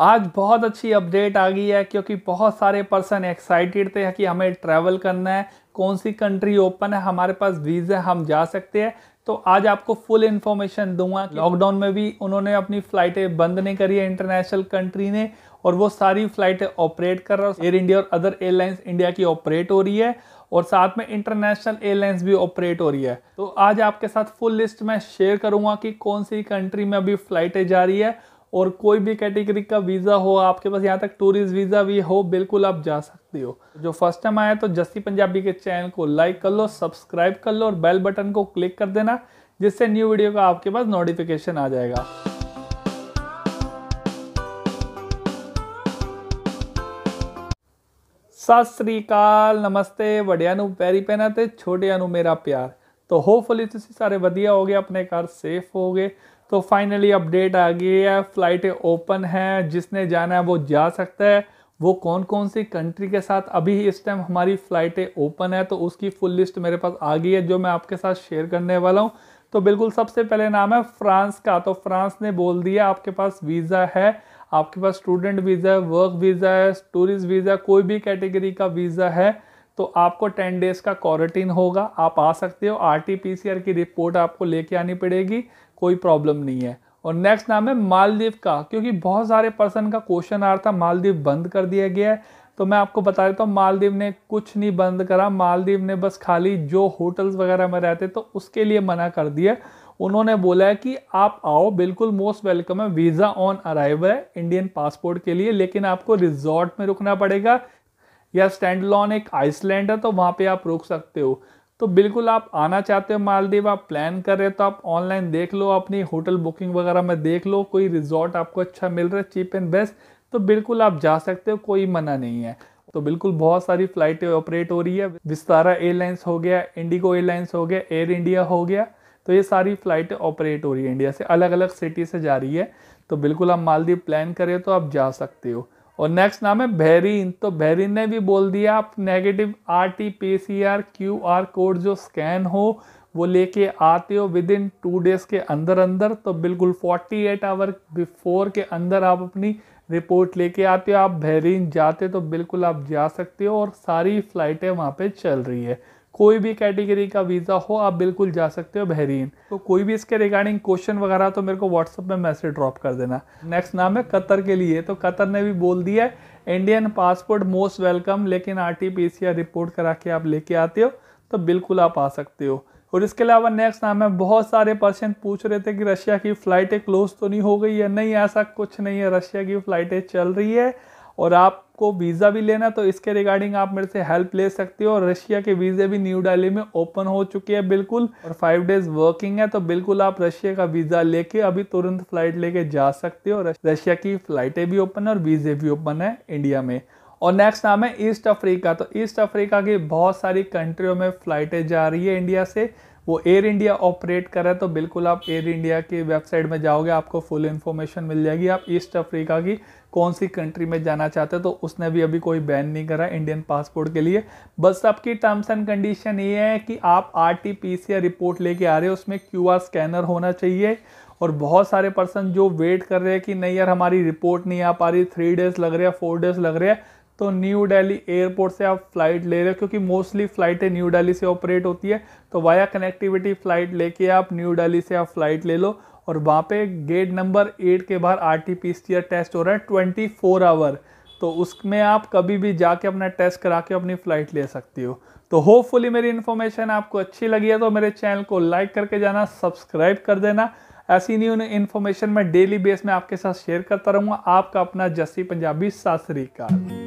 आज बहुत अच्छी अपडेट आ गई है क्योंकि बहुत सारे पर्सन एक्साइटेड थे कि हमें ट्रैवल करना है कौन सी कंट्री ओपन है हमारे पास वीज़ा हम जा सकते हैं तो आज आपको फुल इन्फॉर्मेशन दूंगा लॉकडाउन में भी उन्होंने अपनी फ़्लाइटें बंद नहीं करी है इंटरनेशनल कंट्री ने और वो सारी फ़्लाइटें ऑपरेट कर रहा है एयर इंडिया और अदर एयरलाइंस इंडिया की ऑपरेट हो रही है और साथ में इंटरनेशनल एयरलाइंस भी ऑपरेट हो रही है तो आज आपके साथ फुल लिस्ट में शेयर करूँगा कि कौन सी कंट्री में अभी फ़्लाइटें जा रही है और कोई भी कैटेगरी का वीज़ा हो आपके पास यहाँ तक टूरिस्ट वीज़ा भी हो बिल्कुल आप जा सकते हो जो फर्स्ट टाइम आए तो जस्सी पंजाबी के चैनल को लाइक कर लो सब्सक्राइब कर लो और बेल बटन को क्लिक कर देना जिससे न्यू वीडियो का आपके पास नोटिफिकेशन आ जाएगा सत श्रीकाल नमस्ते ਨਮਸਤੇ पैरी पहना ਪੈਰੀ ਪੈਣਾ ਤੇ ਛੋਟਿਆਂ ਨੂੰ ਮੇਰਾ ਪਿਆਰ ਤੋ ਹੋਪਫੁਲੀ ਤੁਸੀਂ ਸਾਰੇ ਵਧੀਆ ਹੋਗੇ ਆਪਣੇ ਘਰ तो फाइनली अपडेट आ गई है फ़्लाइटें ओपन हैं जिसने जाना है वो जा सकता है वो कौन कौन सी कंट्री के साथ अभी इस टाइम हमारी फ़्लाइटें ओपन है तो उसकी फुल लिस्ट मेरे पास आ गई है जो मैं आपके साथ शेयर करने वाला हूँ तो बिल्कुल सबसे पहले नाम है फ्रांस का तो फ्रांस ने बोल दिया आपके पास वीज़ा है आपके पास स्टूडेंट वीज़ा है वर्क वीज़ा है टूरिस्ट वीज़ा कोई भी कैटेगरी का वीज़ा है तो आपको टेन डेज़ का क्वारंटीन होगा आप आ सकते हो आर की रिपोर्ट आपको लेके आनी पड़ेगी कोई प्रॉब्लम नहीं है और नेक्स्ट नाम है मालदीव का क्योंकि बहुत सारे पर्सन का क्वेश्चन आ रहा था मालदीव बंद कर दिया गया है तो मैं आपको बता देता हूँ मालदीव ने कुछ नहीं बंद करा मालदीव ने बस खाली जो होटल्स वगैरह में रहते तो उसके लिए मना कर दिया उन्होंने बोला है कि आप आओ बिल्कुल मोस्ट वेलकम है वीज़ा ऑन अराइवल है इंडियन पासपोर्ट के लिए लेकिन आपको रिजॉर्ट में रुकना पड़ेगा या स्टैंड लॉन एक आइसलैंड है तो वहाँ पे आप रुक सकते हो तो बिल्कुल आप आना चाहते हो मालदीव आप प्लान कर रहे हो तो आप ऑनलाइन देख लो अपनी होटल बुकिंग वगैरह में देख लो कोई रिजॉर्ट आपको अच्छा मिल रहा है चीप एंड बेस्ट तो बिल्कुल आप जा सकते हो कोई मना नहीं है तो बिल्कुल बहुत सारी फ्लाइटें ऑपरेट हो रही है विस्तारा एयरलाइंस हो गया इंडिगो एयरलाइंस हो गया एयर इंडिया हो गया तो ये सारी फ्लाइटें ऑपरेट हो रही है इंडिया से अलग अलग सिटी से जा रही है तो बिल्कुल आप मालदीव प्लान करें तो आप जा सकते हो और नेक्स्ट नाम है बहरीन तो बहरीन ने भी बोल दिया आप negative R T P C R Q R code जो स्कैन हो वो लेके आते हो विद इन टू डेज़ के अंदर अंदर तो बिल्कुल 48 आवर बिफोर के अंदर आप अपनी रिपोर्ट लेके आते हो आप बहरीन जाते तो बिल्कुल आप जा सकते हो और सारी फ्लाइटें वहाँ पर चल रही है कोई भी कैटेगरी का वीज़ा हो आप बिल्कुल जा सकते हो बहरीन तो कोई भी इसके रिगार्डिंग क्वेश्चन वगैरह तो मेरे को व्हाट्सअप में मैसेज ड्रॉप कर देना नेक्स्ट नाम है कतर के लिए तो कतर ने भी बोल दिया है इंडियन पासपोर्ट मोस्ट वेलकम लेकिन R T P C R report करा के आप लेके आते हो तो बिल्कुल आप आ सकते हो और इसके अलावा नेक्स्ट नाम है बहुत सारे पर्सन पूछ रहे थे कि रशिया की फ़्लाइटें क्लोज तो नहीं हो गई है नहीं ऐसा कुछ नहीं है रशिया की फ़्लाइटें चल रही है और आपको वीज़ा भी लेना तो इसके रिगार्डिंग आप मेरे से हेल्प ले सकते हो और रशिया के वीज़े भी न्यू दिल्ली में ओपन हो चुके हैं बिल्कुल और फाइव डेज वर्किंग है तो बिल्कुल आप रशिया का वीज़ा लेके अभी तुरंत फ्लाइट लेके जा सकते हो रशिया की फ़्लाइटें भी ओपन है और वीज़े भी ओपन है इंडिया में और नेक्स्ट नाम है ईस्ट अफ्रीका तो ईस्ट अफ्रीका की बहुत सारी कंट्रियों में फ़्लाइटें जा रही है इंडिया से वो एयर इंडिया ऑपरेट कर रहा है तो बिल्कुल आप एयर इंडिया की वेबसाइट में जाओगे आपको फुल इन्फॉर्मेशन मिल जाएगी आप ईस्ट अफ्रीका की कौन सी कंट्री में जाना चाहते हो तो उसने भी अभी कोई बैन नहीं करा इंडियन पासपोर्ट के लिए बस आपकी टर्म्स एंड कंडीशन ये है कि आप आर रिपोर्ट लेके आ रहे हो उसमें क्यू स्कैनर होना चाहिए और बहुत सारे पर्सन जो वेट कर रहे हैं कि नहीं यार हमारी रिपोर्ट नहीं आ पा रही थ्री डेज लग रहे हैं फोर डेज लग रहे हैं तो न्यू दिल्ली एयरपोर्ट से आप फ्लाइट ले रहे हो क्योंकि मोस्टली फ्लाइटें न्यू दिल्ली से ऑपरेट होती है तो वाया कनेक्टिविटी फ़्लाइट लेके आप न्यू दिल्ली से आप फ्लाइट ले लो और वहाँ पे गेट नंबर एट के बाहर R T P C test हो रहा है ट्वेंटी फोर आवर तो उसमें आप कभी भी जाके अपना टेस्ट करा के अपनी फ़्लाइट ले सकती हो तो होपफुली मेरी इन्फॉर्मेशन आपको अच्छी लगी है तो मेरे चैनल को लाइक करके जाना सब्सक्राइब कर देना ऐसी न्यू इन्फॉर्मेशन मैं डेली बेस में आपके साथ शेयर करता रहूँगा आपका अपना जस्सी पंजाबी सासरीकाल